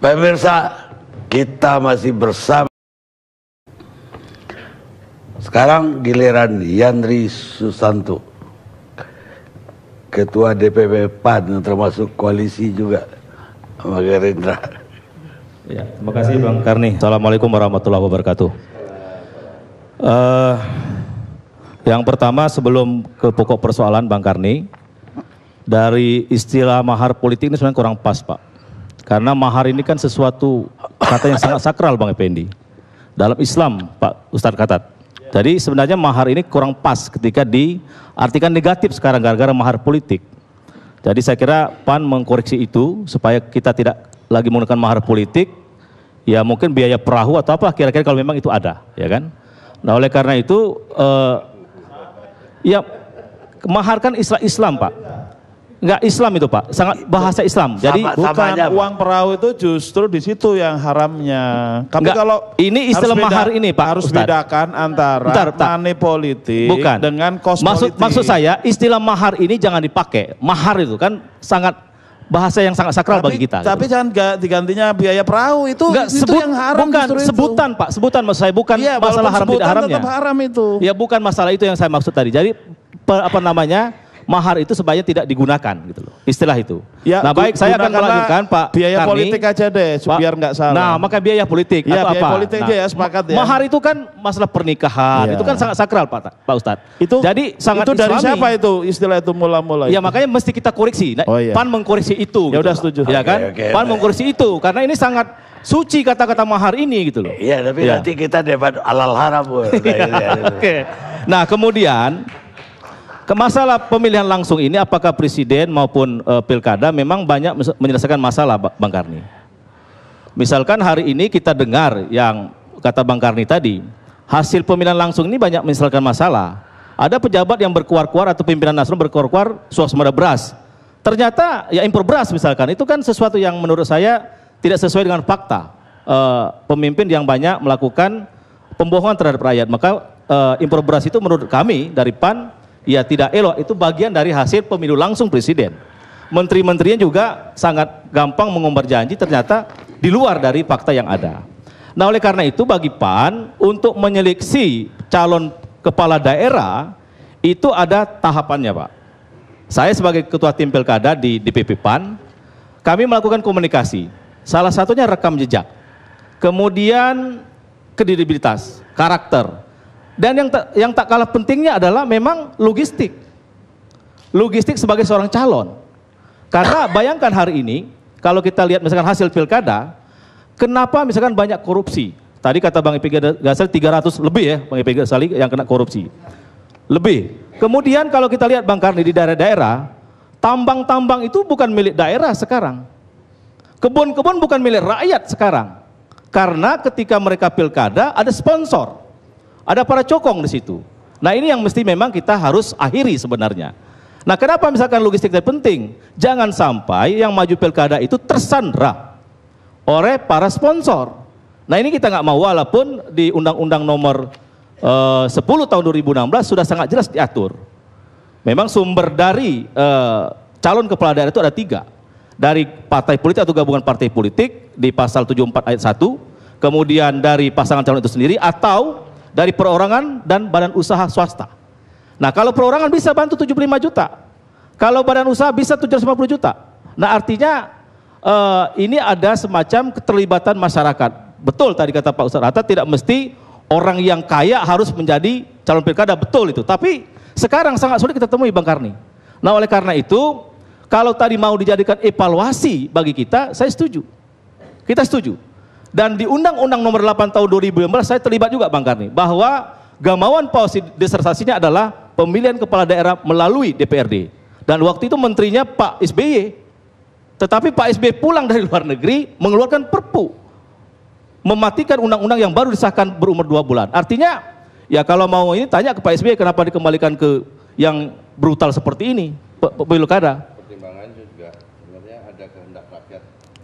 Pemirsa, kita masih bersama. Sekarang giliran Yandri Susanto, Ketua DPP PAN yang termasuk koalisi juga sama Gerindra. Ya, terima kasih Bang Karni. Assalamualaikum warahmatullahi wabarakatuh. Uh, yang pertama sebelum ke pokok persoalan Bang Karni, dari istilah mahar politik ini sebenarnya kurang pas Pak karena mahar ini kan sesuatu kata yang sangat sakral Bang Effendi. Dalam Islam Pak Ustadz Katat. Jadi sebenarnya mahar ini kurang pas ketika diartikan negatif sekarang gara-gara mahar politik. Jadi saya kira PAN mengkoreksi itu supaya kita tidak lagi menggunakan mahar politik. Ya mungkin biaya perahu atau apa kira-kira kalau memang itu ada, ya kan? Nah oleh karena itu, uh, ya mahar kan Islam, Pak. Enggak Islam itu Pak, sangat bahasa Islam. Sama, Jadi bukan samanya, uang perahu itu justru di situ yang haramnya. Tapi Nggak, kalau ini istilah beda, mahar ini Pak, harus Ustaz. bedakan antara bentar, money politik bukan. dengan kos maksud, politik. Maksud saya istilah mahar ini jangan dipakai. Mahar itu kan sangat bahasa yang sangat sakral tapi, bagi kita. Tapi gitu. jangan gak digantinya biaya perahu itu Enggak, itu sebut, yang haram bukan sebutan Pak, sebutan maksud saya bukan ya, masalah haram tidak haramnya. haram itu. Ya bukan masalah itu yang saya maksud tadi. Jadi apa namanya? mahar itu sebaiknya tidak digunakan gitu loh. Istilah itu. Ya, nah, baik saya akan melanjutkan Pak biaya Karni, politik aja deh Pak, biar nggak salah. Nah, maka biaya politik ya, atau biaya apa? politik nah, aja ya nah, sepakat ya. Mahar itu kan masalah pernikahan. Ya. Itu kan sangat sakral Pak Pak Ustad. Itu Jadi sangat Itu dari islami. siapa itu istilah itu mula-mula? Ya makanya mesti kita koreksi. Nah, oh, iya. PAN mengkoreksi itu. Ya gitu, udah setuju. Ya kan? okay, PAN okay. mengkoreksi itu karena ini sangat suci kata-kata mahar ini gitu loh. Iya, tapi ya. nanti kita debat alal haram. Iya, oke. Nah, kemudian ke masalah pemilihan langsung ini apakah presiden maupun e, pilkada memang banyak menyelesaikan masalah Bang Karni. Misalkan hari ini kita dengar yang kata Bang Karni tadi, hasil pemilihan langsung ini banyak menyelesaikan masalah. Ada pejabat yang berkuar-kuar atau pimpinan nasional berkuar-kuar suasembada beras. Ternyata ya impor beras misalkan itu kan sesuatu yang menurut saya tidak sesuai dengan fakta. E, pemimpin yang banyak melakukan pembohongan terhadap rakyat. Maka uh, impor beras itu menurut kami dari PAN ya tidak elok itu bagian dari hasil pemilu langsung presiden. Menteri-menterinya juga sangat gampang mengumbar janji ternyata di luar dari fakta yang ada. Nah oleh karena itu bagi PAN untuk menyeleksi calon kepala daerah itu ada tahapannya Pak. Saya sebagai ketua tim pilkada di DPP PAN, kami melakukan komunikasi. Salah satunya rekam jejak. Kemudian kredibilitas, karakter, dan yang tak, yang tak kalah pentingnya adalah memang logistik. Logistik sebagai seorang calon. Karena bayangkan hari ini, kalau kita lihat misalkan hasil pilkada, kenapa misalkan banyak korupsi? Tadi kata Bang Ipi Gasel 300 lebih ya, Bang Ipi Gasel yang kena korupsi. Lebih. Kemudian kalau kita lihat Bang Karni di daerah-daerah, tambang-tambang itu bukan milik daerah sekarang. Kebun-kebun bukan milik rakyat sekarang. Karena ketika mereka pilkada ada sponsor. Ada para cokong di situ. Nah ini yang mesti memang kita harus akhiri sebenarnya. Nah kenapa misalkan logistik itu penting? Jangan sampai yang maju pilkada itu tersandra oleh para sponsor. Nah ini kita nggak mau walaupun di Undang-Undang nomor eh, 10 tahun 2016 sudah sangat jelas diatur. Memang sumber dari eh, calon kepala daerah itu ada tiga. Dari partai politik atau gabungan partai politik di pasal 74 ayat 1. Kemudian dari pasangan calon itu sendiri atau dari perorangan dan badan usaha swasta. Nah, kalau perorangan bisa bantu 75 juta. Kalau badan usaha bisa 750 juta. Nah, artinya uh, ini ada semacam keterlibatan masyarakat. Betul tadi kata Pak Ustaz Hatta tidak mesti orang yang kaya harus menjadi calon pilkada, betul itu. Tapi sekarang sangat sulit kita temui Bang Karni. Nah, oleh karena itu kalau tadi mau dijadikan evaluasi bagi kita, saya setuju. Kita setuju. Dan di Undang-Undang Nomor 8 Tahun 2015 saya terlibat juga Bang Karni bahwa gamawan paus disertasinya adalah pemilihan kepala daerah melalui DPRD. Dan waktu itu menterinya Pak SBY. Tetapi Pak SBY pulang dari luar negeri mengeluarkan perpu mematikan undang-undang yang baru disahkan berumur dua bulan. Artinya ya kalau mau ini tanya ke Pak SBY kenapa dikembalikan ke yang brutal seperti ini kada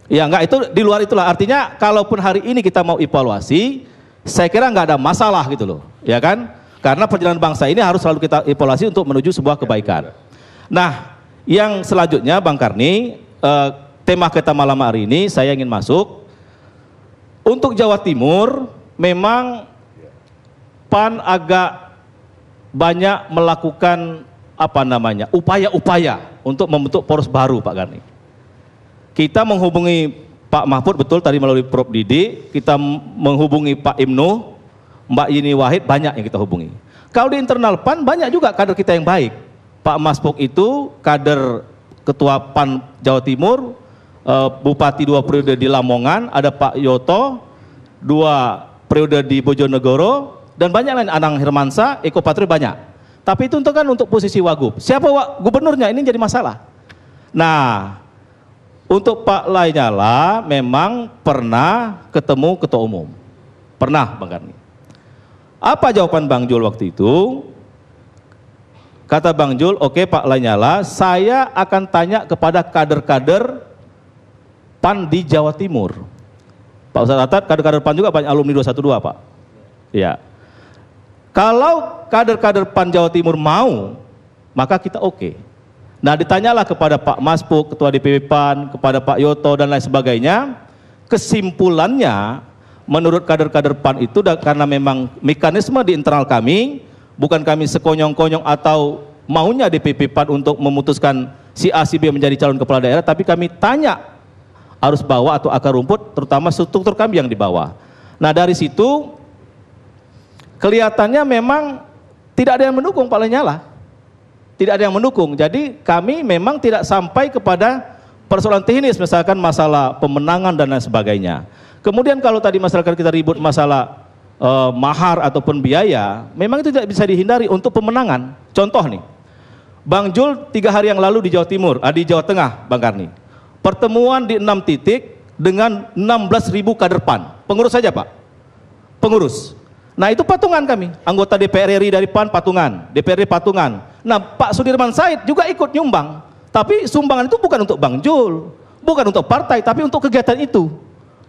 Ya enggak itu di luar itulah artinya kalaupun hari ini kita mau evaluasi saya kira enggak ada masalah gitu loh ya kan karena perjalanan bangsa ini harus selalu kita evaluasi untuk menuju sebuah ya, kebaikan. Nah yang selanjutnya Bang Karni eh, tema kita malam hari ini saya ingin masuk untuk Jawa Timur memang PAN agak banyak melakukan apa namanya upaya-upaya untuk membentuk poros baru Pak Karni. Kita menghubungi Pak Mahfud betul tadi melalui Prof Didi, kita menghubungi Pak Imnu, Mbak Yini Wahid banyak yang kita hubungi. Kalau di internal PAN banyak juga kader kita yang baik. Pak Maspok itu kader Ketua PAN Jawa Timur, eh, Bupati dua periode di Lamongan, ada Pak Yoto, dua periode di Bojonegoro, dan banyak lain, Anang Hermansa, Eko Patri banyak. Tapi itu untuk kan untuk posisi Wagub. Siapa Wak, gubernurnya ini jadi masalah. Nah, untuk Pak Lanyala memang pernah ketemu ketua umum. Pernah Bang Karni. Apa jawaban Bang Jul waktu itu? Kata Bang Jul, oke okay, Pak Lanyala, saya akan tanya kepada kader-kader PAN di Jawa Timur. Pak Ustadz Atat, kader-kader PAN juga banyak alumni 212 Pak. Ya. Kalau kader-kader PAN Jawa Timur mau, maka kita oke. Okay. Nah ditanyalah kepada Pak Maspuk, Ketua DPP PAN, kepada Pak Yoto dan lain sebagainya. Kesimpulannya menurut kader-kader PAN itu karena memang mekanisme di internal kami, bukan kami sekonyong-konyong atau maunya DPP PAN untuk memutuskan si A, si B menjadi calon kepala daerah, tapi kami tanya arus bawah atau akar rumput, terutama struktur kami yang di bawah. Nah dari situ kelihatannya memang tidak ada yang mendukung Pak Lanyala tidak ada yang mendukung. Jadi kami memang tidak sampai kepada persoalan teknis misalkan masalah pemenangan dan lain sebagainya. Kemudian kalau tadi masyarakat kita ribut masalah eh, mahar ataupun biaya, memang itu tidak bisa dihindari untuk pemenangan. Contoh nih, Bang Jul tiga hari yang lalu di Jawa Timur, ah, di Jawa Tengah, Bang Karni. Pertemuan di enam titik dengan ribu kader PAN. Pengurus saja Pak. Pengurus. Nah itu patungan kami, anggota DPR RI dari PAN patungan, DPRD patungan. Nah Pak Sudirman Said juga ikut nyumbang, tapi sumbangan itu bukan untuk Bang Jul, bukan untuk partai, tapi untuk kegiatan itu.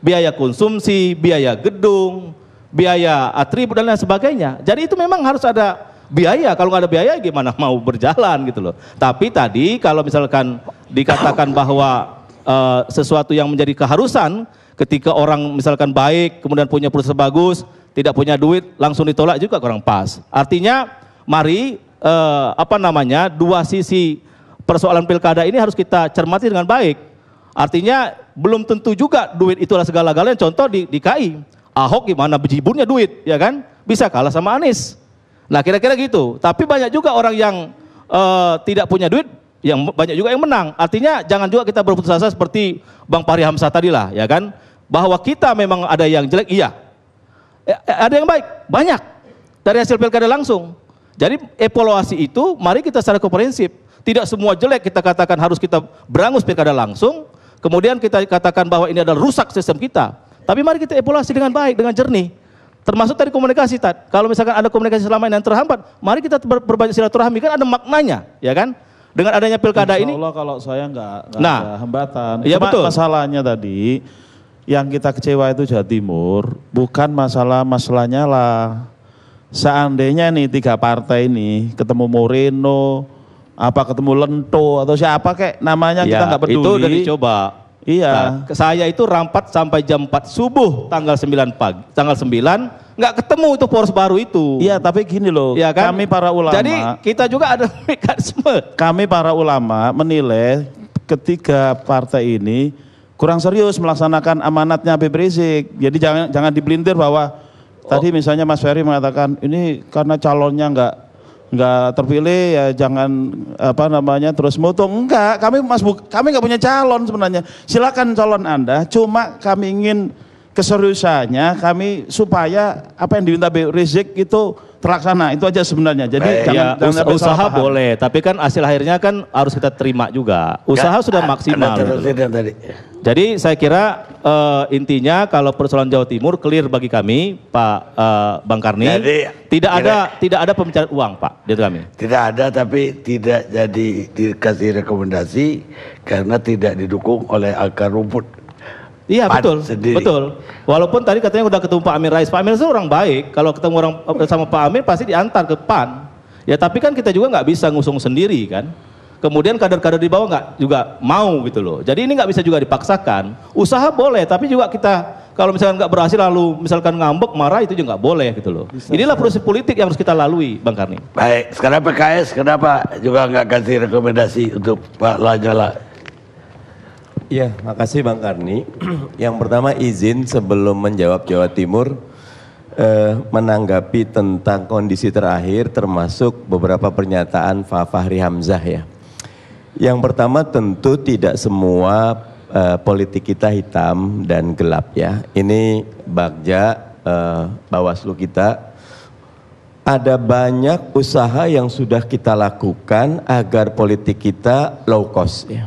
Biaya konsumsi, biaya gedung, biaya atribut dan lain sebagainya. Jadi itu memang harus ada biaya, kalau nggak ada biaya gimana mau berjalan gitu loh. Tapi tadi kalau misalkan dikatakan bahwa uh, sesuatu yang menjadi keharusan ketika orang misalkan baik, kemudian punya proses bagus, tidak punya duit langsung ditolak juga kurang pas. Artinya mari eh, apa namanya dua sisi persoalan pilkada ini harus kita cermati dengan baik. Artinya belum tentu juga duit itulah segala-galanya. Contoh di DKI, Ahok gimana bejibunnya duit, ya kan? Bisa kalah sama Anies. Nah kira-kira gitu. Tapi banyak juga orang yang eh, tidak punya duit yang banyak juga yang menang. Artinya jangan juga kita berputus asa seperti Bang Fahri Hamzah tadi lah, ya kan? Bahwa kita memang ada yang jelek, iya. Eh, eh, ada yang baik, banyak dari hasil pilkada langsung. Jadi evaluasi itu mari kita secara komprehensif. Tidak semua jelek kita katakan harus kita berangus pilkada langsung, kemudian kita katakan bahwa ini adalah rusak sistem kita. Tapi mari kita evaluasi dengan baik, dengan jernih. Termasuk tadi komunikasi, Tad. Kalau misalkan ada komunikasi selama ini yang terhambat, mari kita ber berbanyak silaturahmi, kan ada maknanya, ya kan? Dengan adanya pilkada Insya Allah ini. Allah kalau saya nggak nah, ada hambatan. Iya betul. Masalahnya tadi, yang kita kecewa itu Jawa Timur bukan masalah masalahnya lah seandainya nih tiga partai ini ketemu Moreno apa ketemu Lento atau siapa kayak namanya ya, kita iya, nggak peduli itu udah dicoba iya nah, saya itu rampat sampai jam 4 subuh tanggal 9 pagi tanggal 9 nggak ketemu itu poros baru itu iya tapi gini loh ya kan? kami para ulama jadi kita juga ada mekanisme kami para ulama menilai ketiga partai ini kurang serius melaksanakan amanatnya Habib Rizik. Jadi jangan jangan dibelintir bahwa oh. tadi misalnya Mas Ferry mengatakan ini karena calonnya enggak enggak terpilih ya jangan apa namanya terus mutung. Enggak, kami Mas Bu, kami enggak punya calon sebenarnya. Silakan calon Anda, cuma kami ingin keseriusannya kami supaya apa yang diminta Habib Rizik itu terlaksana itu aja sebenarnya. Jadi eh, jangan, ya, jangan usaha boleh, tapi kan hasil akhirnya kan harus kita terima juga. Usaha Gak, sudah maksimal. Gitu. Jadi saya kira uh, intinya kalau persoalan Jawa Timur clear bagi kami Pak uh, Bang Karni. Jadi, tidak kira, ada tidak ada pembicaraan uang Pak di kami. Tidak ada tapi tidak jadi dikasih rekomendasi karena tidak didukung oleh akar rumput. Iya betul, sendiri. betul. Walaupun tadi katanya udah ketemu Pak Amin Rais, Pak Amin itu orang baik. Kalau ketemu orang eh, sama Pak Amin pasti diantar ke Pan. Ya tapi kan kita juga nggak bisa ngusung sendiri kan. Kemudian kader-kader di bawah nggak juga mau gitu loh. Jadi ini nggak bisa juga dipaksakan. Usaha boleh, tapi juga kita kalau misalkan nggak berhasil lalu misalkan ngambek marah itu juga nggak boleh gitu loh. Bisa, Inilah proses politik yang harus kita lalui, Bang Karni. Baik, sekarang PKS kenapa juga nggak kasih rekomendasi untuk Pak Lanyala Ya, makasih Bang Karni. Yang pertama izin sebelum menjawab Jawa Timur eh, menanggapi tentang kondisi terakhir termasuk beberapa pernyataan Fahri Hamzah ya. Yang pertama tentu tidak semua eh, politik kita hitam dan gelap ya. Ini Bagja eh, Bawaslu kita ada banyak usaha yang sudah kita lakukan agar politik kita low cost ya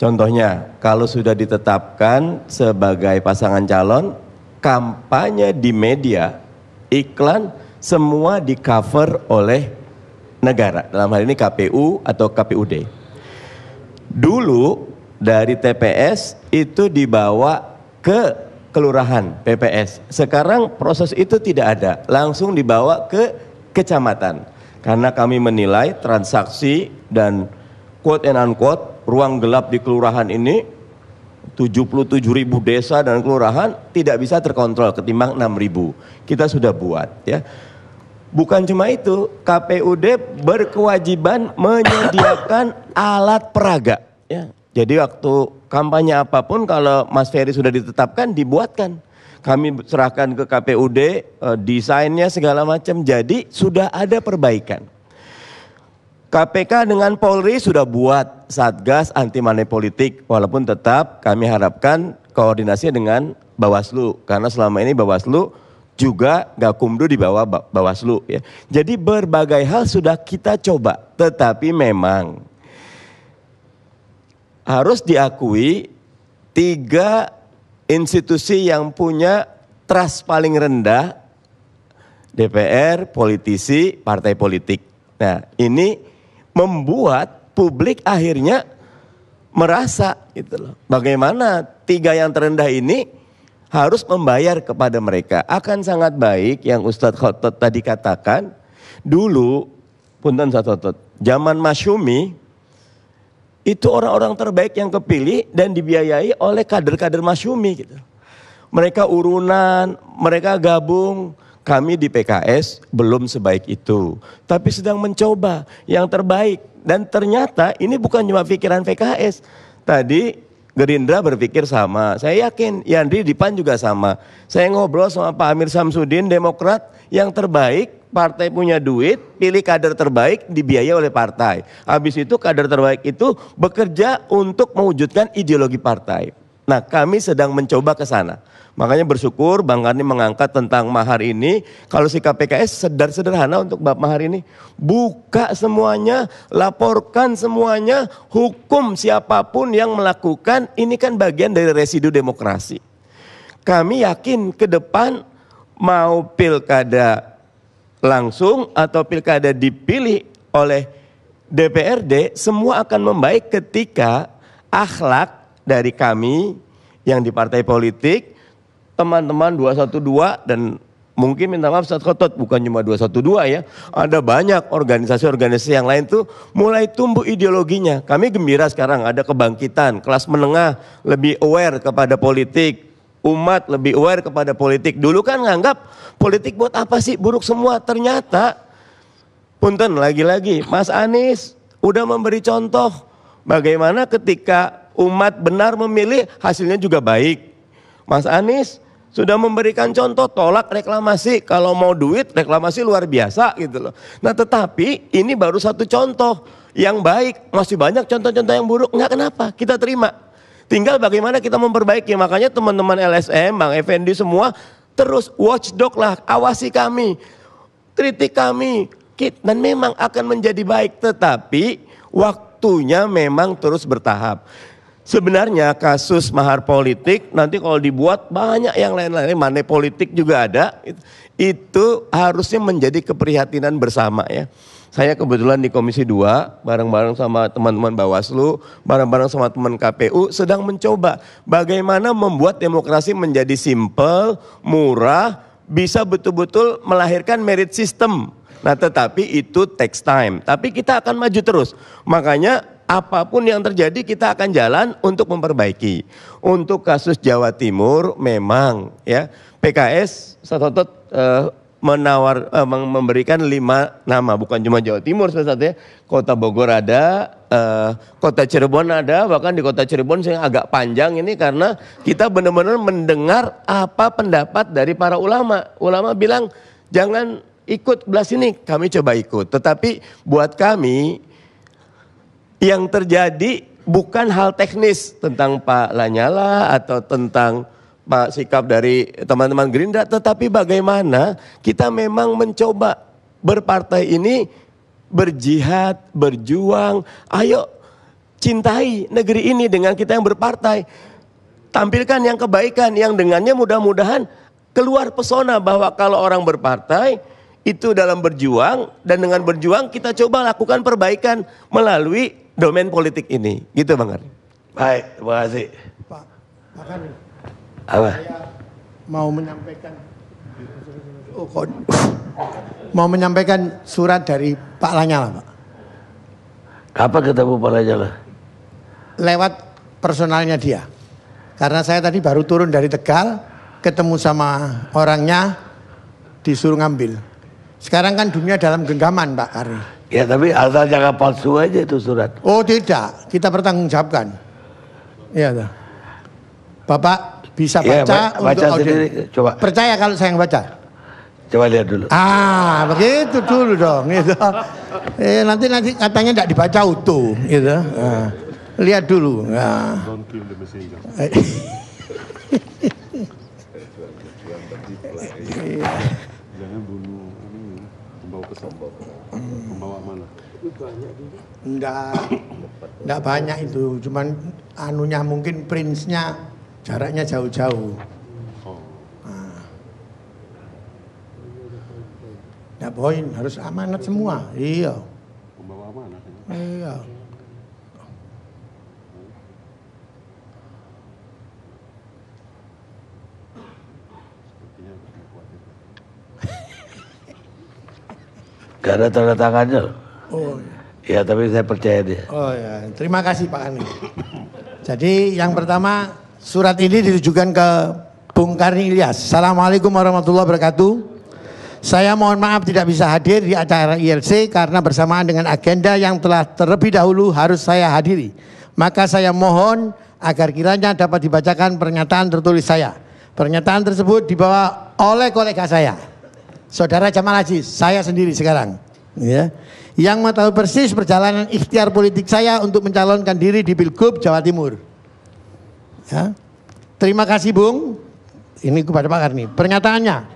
Contohnya, kalau sudah ditetapkan sebagai pasangan calon, kampanye di media, iklan, semua di cover oleh negara. Dalam hal ini KPU atau KPUD. Dulu dari TPS itu dibawa ke kelurahan PPS. Sekarang proses itu tidak ada, langsung dibawa ke kecamatan. Karena kami menilai transaksi dan quote and unquote ruang gelap di kelurahan ini 77 ribu desa dan kelurahan tidak bisa terkontrol ketimbang 6 ribu. Kita sudah buat ya. Bukan cuma itu, KPUD berkewajiban menyediakan alat peraga. Ya. Jadi waktu kampanye apapun kalau Mas Ferry sudah ditetapkan dibuatkan. Kami serahkan ke KPUD, eh, desainnya segala macam. Jadi sudah ada perbaikan. KPK dengan Polri sudah buat Satgas anti money politik walaupun tetap kami harapkan koordinasi dengan Bawaslu karena selama ini Bawaslu juga gak kumdu di bawah Bawaslu ya. Jadi berbagai hal sudah kita coba tetapi memang harus diakui tiga institusi yang punya trust paling rendah DPR, politisi, partai politik. Nah, ini membuat publik akhirnya merasa gitu loh. Bagaimana tiga yang terendah ini harus membayar kepada mereka. Akan sangat baik yang Ustadz Khotot tadi katakan, dulu punten Khotot, zaman Masyumi itu orang-orang terbaik yang kepilih dan dibiayai oleh kader-kader Masyumi gitu. Mereka urunan, mereka gabung, kami di PKS belum sebaik itu, tapi sedang mencoba yang terbaik. Dan ternyata ini bukan cuma pikiran PKS. Tadi Gerindra berpikir sama. Saya yakin Yandri di PAN juga sama. Saya ngobrol sama Pak Amir Samsudin Demokrat yang terbaik partai punya duit, pilih kader terbaik dibiayai oleh partai. Habis itu kader terbaik itu bekerja untuk mewujudkan ideologi partai. Nah, kami sedang mencoba ke sana. Makanya bersyukur Bang Karni mengangkat tentang mahar ini. Kalau sikap PKS sederhana untuk bab mahar ini. Buka semuanya, laporkan semuanya, hukum siapapun yang melakukan. Ini kan bagian dari residu demokrasi. Kami yakin ke depan mau pilkada langsung atau pilkada dipilih oleh DPRD semua akan membaik ketika akhlak dari kami yang di partai politik teman-teman 212 dan mungkin minta maaf saat kotot bukan cuma 212 ya. Ada banyak organisasi-organisasi yang lain tuh mulai tumbuh ideologinya. Kami gembira sekarang ada kebangkitan, kelas menengah lebih aware kepada politik, umat lebih aware kepada politik. Dulu kan nganggap politik buat apa sih buruk semua. Ternyata punten lagi-lagi Mas Anies udah memberi contoh bagaimana ketika umat benar memilih hasilnya juga baik. Mas Anies sudah memberikan contoh tolak reklamasi. Kalau mau duit reklamasi luar biasa gitu loh. Nah tetapi ini baru satu contoh yang baik. Masih banyak contoh-contoh yang buruk. nggak kenapa kita terima. Tinggal bagaimana kita memperbaiki. Makanya teman-teman LSM, Bang Effendi semua terus watchdog lah. Awasi kami. Kritik kami. Dan memang akan menjadi baik. Tetapi waktunya memang terus bertahap. Sebenarnya kasus mahar politik nanti kalau dibuat banyak yang lain-lain, mana politik juga ada. Itu harusnya menjadi keprihatinan bersama ya. Saya kebetulan di Komisi 2 bareng-bareng sama teman-teman Bawaslu, bareng-bareng sama teman KPU sedang mencoba bagaimana membuat demokrasi menjadi simple, murah, bisa betul-betul melahirkan merit system. Nah, tetapi itu takes time. Tapi kita akan maju terus. Makanya Apapun yang terjadi kita akan jalan untuk memperbaiki. Untuk kasus Jawa Timur memang ya PKS satu uh, eh, menawar uh, memberikan lima nama bukan cuma Jawa Timur sebenarnya kota Bogor ada uh, kota Cirebon ada bahkan di kota Cirebon saya agak panjang ini karena kita benar-benar mendengar apa pendapat dari para ulama ulama bilang jangan ikut belas ini kami coba ikut tetapi buat kami yang terjadi bukan hal teknis tentang Pak Lanyala atau tentang Pak sikap dari teman-teman Gerindra, tetapi bagaimana kita memang mencoba berpartai ini berjihad, berjuang. Ayo cintai negeri ini dengan kita yang berpartai. Tampilkan yang kebaikan yang dengannya mudah-mudahan keluar pesona bahwa kalau orang berpartai itu dalam berjuang dan dengan berjuang kita coba lakukan perbaikan melalui domain politik ini. Gitu Bang Ari. Baik, terima kasih. Pak, Pak kan, Apa? saya mau menyampaikan oh, kok, mau menyampaikan surat dari Pak Lanyala, Pak. Kapan ketemu Pak Lanyala? Lewat personalnya dia. Karena saya tadi baru turun dari Tegal, ketemu sama orangnya, disuruh ngambil. Sekarang kan dunia dalam genggaman Pak Ari. Ya tapi asal jangan palsu aja itu surat. Oh tidak, kita pertanggungjawabkan. Iya tuh. Bapak bisa ya, baca, ya, baca untuk sendiri. Audio. Coba. Percaya kalau saya yang baca. Coba lihat dulu. Ah, begitu dulu dong, gitu. Eh, nanti nanti katanya tidak dibaca utuh, gitu. Nah, lihat dulu. Nah. Membawa hmm. mana? Enggak, enggak banyak itu. Cuman anunya mungkin prince jaraknya jauh-jauh. Oh. Nah. poin, harus amanat semua. Iya. Membawa amanat. Iya. Gak ada tanda tangannya. Oh. Iya. Ya tapi saya percaya dia. Oh iya. terima kasih Pak Ani. Jadi yang pertama surat ini ditujukan ke Bung Karni Ilyas. Assalamualaikum warahmatullahi wabarakatuh. Saya mohon maaf tidak bisa hadir di acara ILC karena bersamaan dengan agenda yang telah terlebih dahulu harus saya hadiri. Maka saya mohon agar kiranya dapat dibacakan pernyataan tertulis saya. Pernyataan tersebut dibawa oleh kolega saya saudara Jamal Aziz, saya sendiri sekarang. Ya. Yang mau tahu persis perjalanan ikhtiar politik saya untuk mencalonkan diri di Pilgub Jawa Timur. Ya. Terima kasih Bung, ini kepada Pak Karni. Pernyataannya,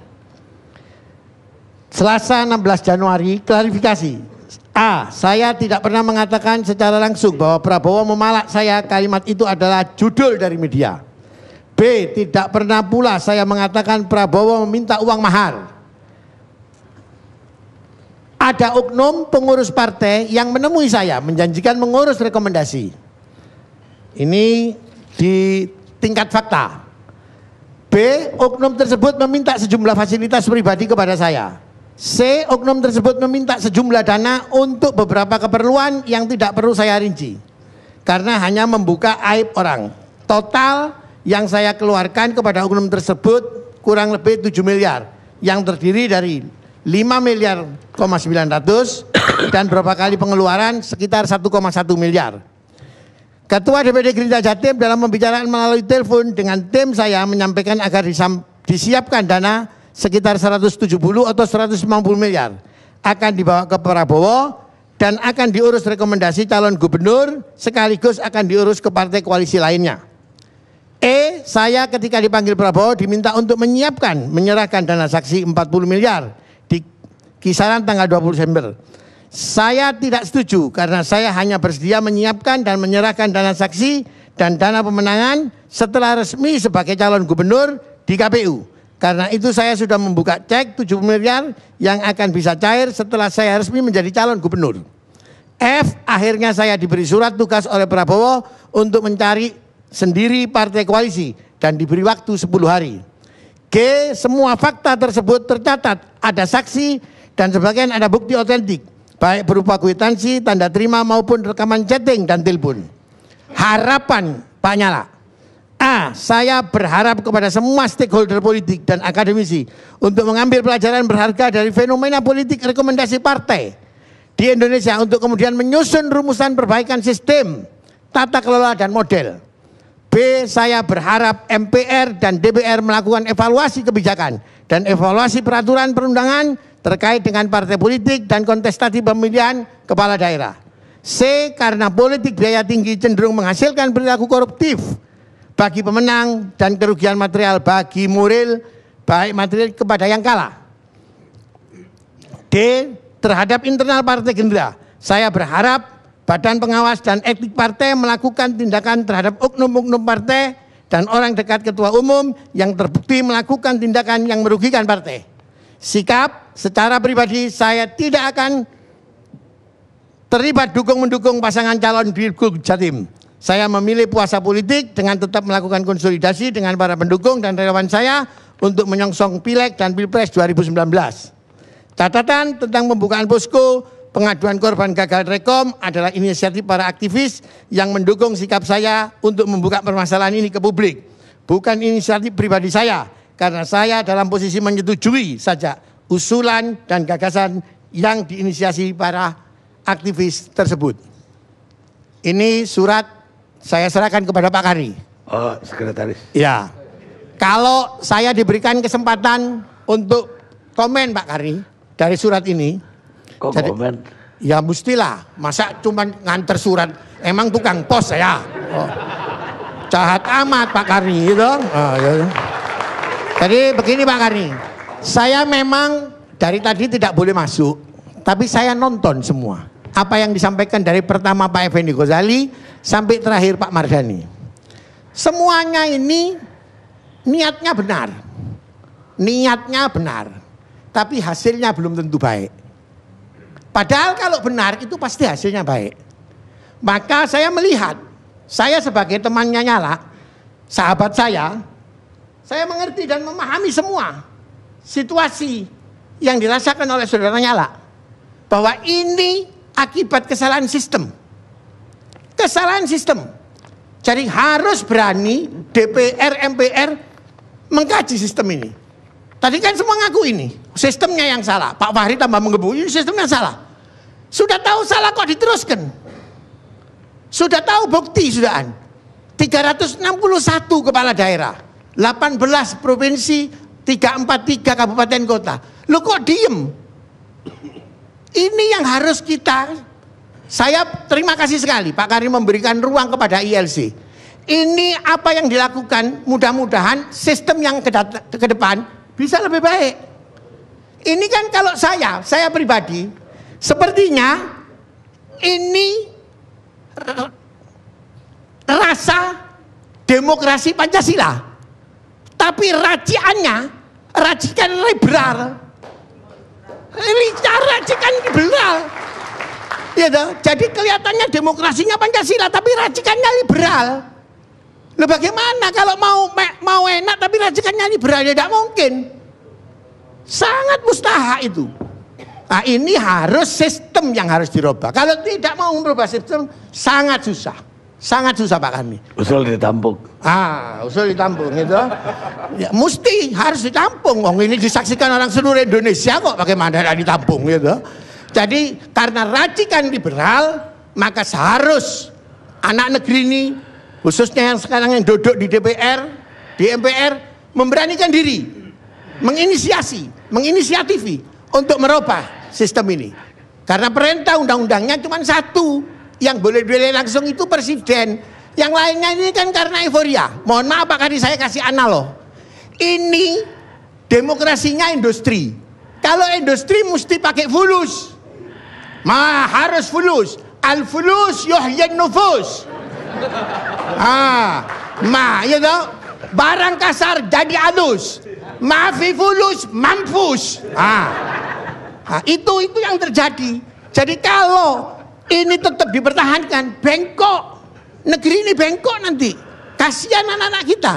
Selasa 16 Januari, klarifikasi. A. Saya tidak pernah mengatakan secara langsung bahwa Prabowo memalak saya kalimat itu adalah judul dari media. B. Tidak pernah pula saya mengatakan Prabowo meminta uang mahal ada oknum pengurus partai yang menemui saya menjanjikan mengurus rekomendasi. Ini di tingkat fakta. B. Oknum tersebut meminta sejumlah fasilitas pribadi kepada saya. C. Oknum tersebut meminta sejumlah dana untuk beberapa keperluan yang tidak perlu saya rinci. Karena hanya membuka aib orang. Total yang saya keluarkan kepada oknum tersebut kurang lebih 7 miliar. Yang terdiri dari 5 miliar, 900 dan berapa kali pengeluaran sekitar 1,1 miliar. Ketua DPD Gerindra Jatim dalam pembicaraan melalui telepon dengan tim saya menyampaikan agar disiapkan dana sekitar 170 atau puluh miliar akan dibawa ke Prabowo dan akan diurus rekomendasi calon gubernur sekaligus akan diurus ke partai koalisi lainnya. E, saya ketika dipanggil Prabowo diminta untuk menyiapkan, menyerahkan dana saksi 40 miliar kisaran tanggal 20 Desember. Saya tidak setuju karena saya hanya bersedia menyiapkan dan menyerahkan dana saksi dan dana pemenangan setelah resmi sebagai calon gubernur di KPU. Karena itu saya sudah membuka cek 7 miliar yang akan bisa cair setelah saya resmi menjadi calon gubernur. F akhirnya saya diberi surat tugas oleh Prabowo untuk mencari sendiri partai koalisi dan diberi waktu 10 hari. G semua fakta tersebut tercatat ada saksi dan sebagian ada bukti otentik baik berupa kwitansi, tanda terima maupun rekaman chatting dan telepon. Harapan Pak Nyala. A. Saya berharap kepada semua stakeholder politik dan akademisi untuk mengambil pelajaran berharga dari fenomena politik rekomendasi partai di Indonesia untuk kemudian menyusun rumusan perbaikan sistem, tata kelola dan model. B. Saya berharap MPR dan DPR melakukan evaluasi kebijakan dan evaluasi peraturan perundangan terkait dengan partai politik dan kontestasi pemilihan kepala daerah. C. Karena politik biaya tinggi cenderung menghasilkan perilaku koruptif bagi pemenang dan kerugian material bagi muril baik material kepada yang kalah. D. Terhadap internal Partai Gerindra, saya berharap Badan Pengawas dan Etik Partai melakukan tindakan terhadap oknum-oknum partai dan orang dekat ketua umum yang terbukti melakukan tindakan yang merugikan partai sikap secara pribadi saya tidak akan terlibat dukung-mendukung pasangan calon di Jatim. Saya memilih puasa politik dengan tetap melakukan konsolidasi dengan para pendukung dan relawan saya untuk menyongsong pileg dan pilpres 2019. Catatan tentang pembukaan posko pengaduan korban gagal rekom adalah inisiatif para aktivis yang mendukung sikap saya untuk membuka permasalahan ini ke publik. Bukan inisiatif pribadi saya, karena saya dalam posisi menyetujui saja usulan dan gagasan yang diinisiasi para aktivis tersebut. Ini surat saya serahkan kepada Pak Kari. Oh, sekretaris. Ya. Kalau saya diberikan kesempatan untuk komen Pak Kari dari surat ini. Kok jadi, komen? Ya mustilah, masa cuma nganter surat. Emang tukang pos saya. Oh. Jahat amat Pak Kari gitu. Oh, ya. Jadi begini Pak Karni, saya memang dari tadi tidak boleh masuk, tapi saya nonton semua. Apa yang disampaikan dari pertama Pak Effendi Ghazali sampai terakhir Pak Mardhani. Semuanya ini niatnya benar. Niatnya benar. Tapi hasilnya belum tentu baik. Padahal kalau benar itu pasti hasilnya baik. Maka saya melihat, saya sebagai temannya Nyala, sahabat saya, saya mengerti dan memahami semua situasi yang dirasakan oleh saudara Nyala. Bahwa ini akibat kesalahan sistem. Kesalahan sistem. Jadi harus berani DPR, MPR mengkaji sistem ini. Tadi kan semua ngaku ini, sistemnya yang salah. Pak Fahri tambah menggebu, ini sistemnya salah. Sudah tahu salah kok diteruskan. Sudah tahu bukti sudahan. 361 kepala daerah 18 provinsi, 343 kabupaten kota. Lo kok diem? Ini yang harus kita saya terima kasih sekali Pak Karim memberikan ruang kepada ILC. Ini apa yang dilakukan mudah-mudahan sistem yang ke, ke depan bisa lebih baik. Ini kan kalau saya, saya pribadi, sepertinya ini rasa demokrasi Pancasila. Tapi raciannya, racikan liberal. ini Racikan liberal. Ya toh? Jadi kelihatannya demokrasinya Pancasila tapi racikannya liberal. Loh bagaimana kalau mau mau enak tapi racikannya liberal ya tidak mungkin. Sangat mustahak itu. Nah, ini harus sistem yang harus dirubah. Kalau tidak mau merubah sistem sangat susah sangat susah Pak Kami. Usul ditampung. Ah, usul ditampung itu. Ya, mesti harus ditampung. Wong ini disaksikan orang seluruh Indonesia kok bagaimana ditampung gitu. Jadi karena racikan liberal maka seharus anak negeri ini khususnya yang sekarang yang duduk di DPR, di MPR memberanikan diri menginisiasi, menginisiatifi untuk merubah sistem ini. Karena perintah undang-undangnya cuma satu, yang boleh boleh langsung itu presiden. Yang lainnya ini kan karena euforia. Mohon maaf Pak di saya kasih analog. Ini demokrasinya industri. Kalau industri mesti pakai fulus. Ma harus fulus. Al fulus yuhyin nufus. Ah, ma you ya know? Barang kasar jadi halus. Maafi fulus mampus. Ah. itu itu yang terjadi. Jadi kalau ini tetap dipertahankan, bengkok. Negeri ini bengkok nanti. Kasihan anak-anak kita.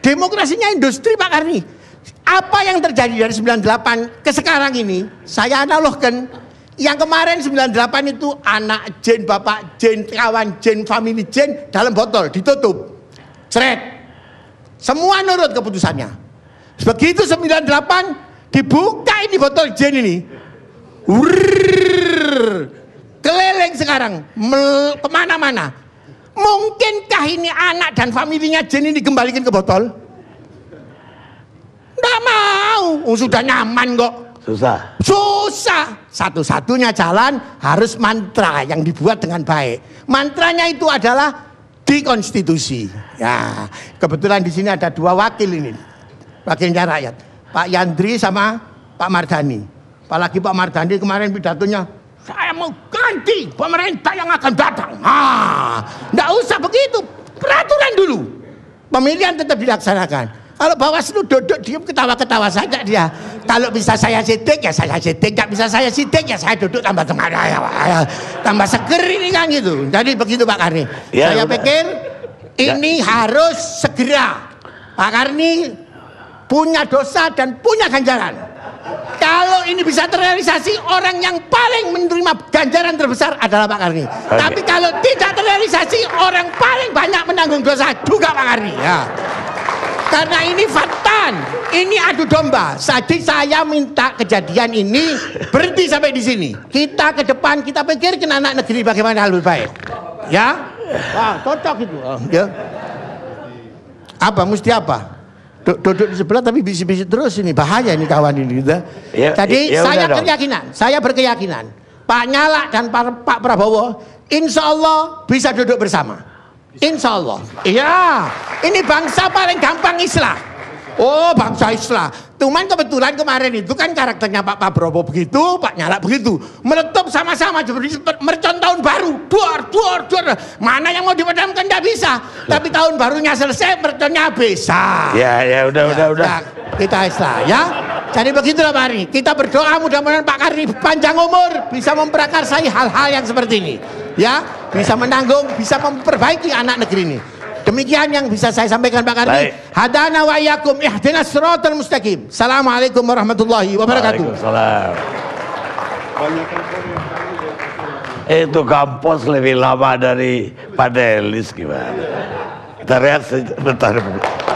Demokrasinya industri Pak Karni. Apa yang terjadi dari 98 ke sekarang ini, saya analogkan. Yang kemarin 98 itu anak jen, bapak jen, kawan jen, family jen dalam botol, ditutup. Seret. Semua nurut keputusannya. Begitu 98 dibuka ini botol jen ini. Wurr, Mungkinkah ini anak dan familinya jin ini dikembalikan ke botol? Tidak mau, oh, sudah nyaman kok. Susah. Susah. Satu-satunya jalan harus mantra yang dibuat dengan baik. Mantranya itu adalah di konstitusi. Ya, kebetulan di sini ada dua wakil ini. Wakilnya rakyat. Pak Yandri sama Pak Mardhani. Apalagi Pak Mardhani kemarin pidatonya saya mau ganti pemerintah yang akan datang. Ah, nggak usah begitu, peraturan dulu. Pemilihan tetap dilaksanakan. Kalau Bawaslu duduk diam ketawa-ketawa saja dia. Kalau bisa saya sidik ya saya sidik, nggak bisa saya sidik ya saya duduk tambah tengah ya, ya, tambah seger ini kan gitu. Jadi begitu Pak Karni. Ya, saya pikir ya. ini ya. harus segera. Pak Karni punya dosa dan punya ganjaran ini bisa terrealisasi, orang yang paling menerima ganjaran terbesar adalah Pak Karni. Okay. Tapi kalau tidak terrealisasi, orang paling banyak menanggung dosa juga Pak Karni. Ya. Karena ini fatan, ini adu domba. Jadi saya minta kejadian ini berhenti sampai di sini. Kita ke depan kita pikirkan anak negeri bagaimana hal lebih baik. Ya? Wah, cocok itu. Ya. Apa mesti apa? duduk di sebelah tapi bisik-bisik terus ini bahaya ini kawan ini gitu. Ya, Jadi ya, ya saya berkeyakinan, saya berkeyakinan Pak Nyala dan Pak, Pak Prabowo insya Allah bisa duduk bersama. Insya Allah. Iya, ini bangsa paling gampang Islam. Oh bangsa Islam Cuman kebetulan kemarin itu kan karakternya Pak Prabowo begitu, Pak Nyala begitu. Meletup sama-sama seperti mercon tahun baru. Duar, duar, duar. Mana yang mau dipadamkan gak bisa. Tapi tahun barunya selesai, merconnya bisa. Ya, ya, udah, ya, udah, udah. Kita islah ya. Jadi begitulah Pak Ari. Kita berdoa mudah-mudahan Pak Karni panjang umur bisa memperakarsai hal-hal yang seperti ini. Ya, bisa menanggung, bisa memperbaiki anak negeri ini. Demikian yang bisa saya sampaikan Pak Karni. Hadana wa iyyakum ihdinas siratal mustaqim. Assalamualaikum warahmatullahi wabarakatuh. Waalaikumsalam. Itu kampus lebih lama dari panelis gimana? Kita lihat sebentar.